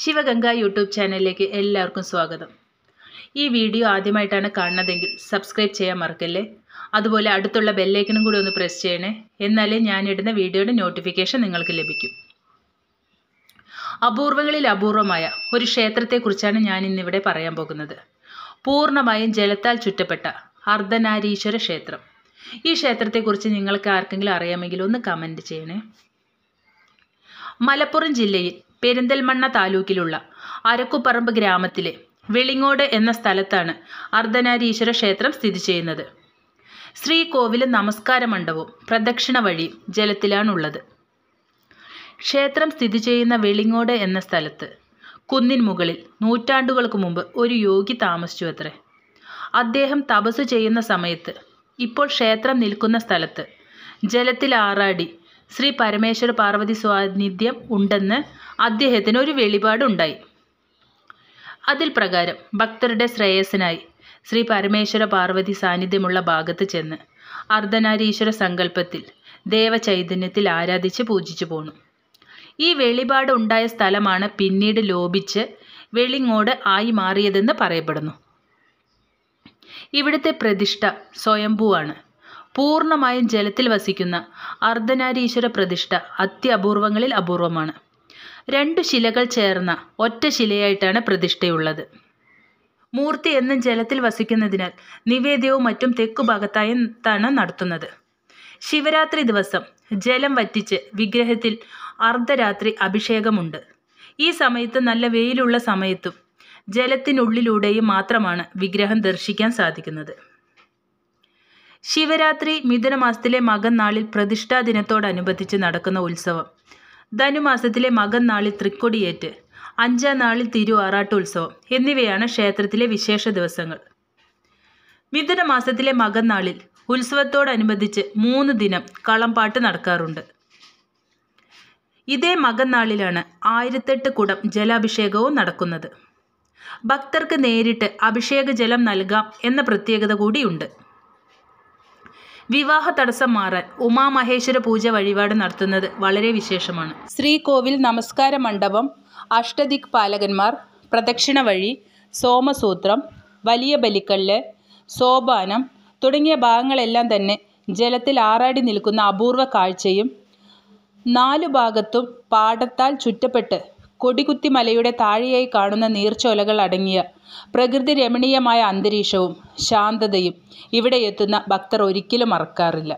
Sivaganga YouTube ചാനലിലേക്ക് എല്ലാവർക്കും സ്വാഗതം ഈ വീഡിയോ ആദ്യമായിട്ടാണ് കാണുന്നതെങ്കിൽ സബ്സ്ക്രൈബ് ചെയ്യാൻ മറക്കല്ലേ അതുപോലെ അടുത്തുള്ള ബെല്ലൈക്കനും കൂടി ഒന്ന് പ്രസ് ചെയ്യണേ എന്നാലേ ഞാനിടുന്ന വീഡിയോയുടെ നോട്ടിഫിക്കേഷൻ നിങ്ങൾക്ക് ലഭിക്കും അപൂർവങ്ങളിൽ അപൂർവമായ ഒരു ക്ഷേത്രത്തെക്കുറിച്ചാണ് ഞാൻ ഇന്നിവിടെ പറയാൻ പോകുന്നത് പൂർണ്ണമായും ജലത്താൽ ചുറ്റപ്പെട്ട അർദ്ധനാരീശ്വര ക്ഷേത്രം ഈ ക്ഷേത്രത്തെക്കുറിച്ച് നിങ്ങൾക്ക് ആർക്കെങ്കിലും അറിയാമെങ്കിൽ ഒന്ന് കമൻറ്റ് ചെയ്യണേ മലപ്പുറം ജില്ലയിൽ പെരിന്തൽമണ്ണ താലൂക്കിലുള്ള അരക്കുപറമ്പ് ഗ്രാമത്തിലെ വെളിങ്ങോട് എന്ന സ്ഥലത്താണ് അർദ്ധനാരീശ്വര ക്ഷേത്രം സ്ഥിതി ചെയ്യുന്നത് ശ്രീകോവിൽ നമസ്കാര മണ്ഡപവും പ്രദക്ഷിണ വഴി ജലത്തിലാണുള്ളത് ക്ഷേത്രം സ്ഥിതി ചെയ്യുന്ന വെളിങ്ങോട് എന്ന സ്ഥലത്ത് കുന്നിൻ മുകളിൽ നൂറ്റാണ്ടുകൾക്ക് മുമ്പ് ഒരു യോഗി താമസിച്ചു അത്രേ അദ്ദേഹം തപസ് ചെയ്യുന്ന സമയത്ത് ഇപ്പോൾ ക്ഷേത്രം നിൽക്കുന്ന സ്ഥലത്ത് ജലത്തിൽ ആറാടി ശ്രീ പരമേശ്വര പാർവതി സാന്നിധ്യം ഉണ്ടെന്ന് അദ്ദേഹത്തിന് ഒരു വെളിപാടുണ്ടായി അതിൽ പ്രകാരം ഭക്തരുടെ ശ്രേയസ്സിനായി ശ്രീ പരമേശ്വര പാർവതി സാന്നിധ്യമുള്ള ഭാഗത്ത് ചെന്ന് അർദ്ധനാരീശ്വര സങ്കല്പത്തിൽ ദേവചൈതന്യത്തിൽ ആരാധിച്ച് പൂജിച്ചു പോണു ഈ വെളിപാട് ഉണ്ടായ സ്ഥലമാണ് പിന്നീട് ലോപിച്ച് വെളിങ്ങോട് ആയി മാറിയതെന്ന് പറയപ്പെടുന്നു ഇവിടുത്തെ പ്രതിഷ്ഠ സ്വയംഭൂവാണ് പൂർണ്ണമായും ജലത്തിൽ വസിക്കുന്ന അർദ്ധനാരീശ്വര പ്രതിഷ്ഠ അത്യപൂർവങ്ങളിൽ അപൂർവമാണ് രണ്ടു ശിലകൾ ചേർന്ന ഒറ്റ ശിലയായിട്ടാണ് പ്രതിഷ്ഠയുള്ളത് മൂർത്തി എന്നും ജലത്തിൽ വസിക്കുന്നതിനാൽ നിവേദ്യവും മറ്റും തെക്കു ഭാഗത്തായാണ് നടത്തുന്നത് ശിവരാത്രി ദിവസം ജലം വറ്റിച്ച് വിഗ്രഹത്തിൽ അർദ്ധരാത്രി അഭിഷേകമുണ്ട് ഈ സമയത്ത് നല്ല വെയിലുള്ള സമയത്തും ജലത്തിനുള്ളിലൂടെയും മാത്രമാണ് വിഗ്രഹം ദർശിക്കാൻ സാധിക്കുന്നത് ശിവരാത്രി മിഥുനമാസത്തിലെ മകന്നാളിൽ പ്രതിഷ്ഠാ ദിനത്തോടനുബന്ധിച്ച് നടക്കുന്ന ഉത്സവം ധനുമാസത്തിലെ മകന്നാളിൽ തൃക്കൊടിയേറ്റ് അഞ്ചാം നാളിൽ തിരു ആറാട്ട് ഉത്സവം എന്നിവയാണ് ക്ഷേത്രത്തിലെ വിശേഷ ദിവസങ്ങൾ മിഥുനമാസത്തിലെ മകന്നാളിൽ ഉത്സവത്തോടനുബന്ധിച്ച് മൂന്ന് ദിനം കളംപാട്ട് നടക്കാറുണ്ട് ഇതേ മകന്നാളിലാണ് ആയിരത്തെട്ട് കുടം ജലാഭിഷേകവും നടക്കുന്നത് ഭക്തർക്ക് നേരിട്ട് അഭിഷേക ജലം നൽകാം എന്ന പ്രത്യേകത കൂടിയുണ്ട് വിവാഹ തടസ്സം മാറാൻ ഉമാ പൂജ വഴിപാട് നടത്തുന്നത് വളരെ വിശേഷമാണ് ശ്രീകോവിൽ നമസ്കാര മണ്ഡപം അഷ്ടദിക് പാലകന്മാർ പ്രദക്ഷിണ വഴി സോമസൂത്രം വലിയ ബലിക്കല്ല് സോപാനം തുടങ്ങിയ ഭാഗങ്ങളെല്ലാം തന്നെ ജലത്തിൽ ആറാടി നിൽക്കുന്ന അപൂർവ കാഴ്ചയും നാലു ഭാഗത്തും പാടത്താൽ ചുറ്റപ്പെട്ട് കൊടികുത്തി മലയുടെ താഴെയായി കാണുന്ന നീർച്ചോലകൾ അടങ്ങിയ പ്രകൃതി രമണീയമായ അന്തരീക്ഷവും ശാന്തതയും ഇവിടെയെത്തുന്ന ഭക്തർ ഒരിക്കലും മറക്കാറില്ല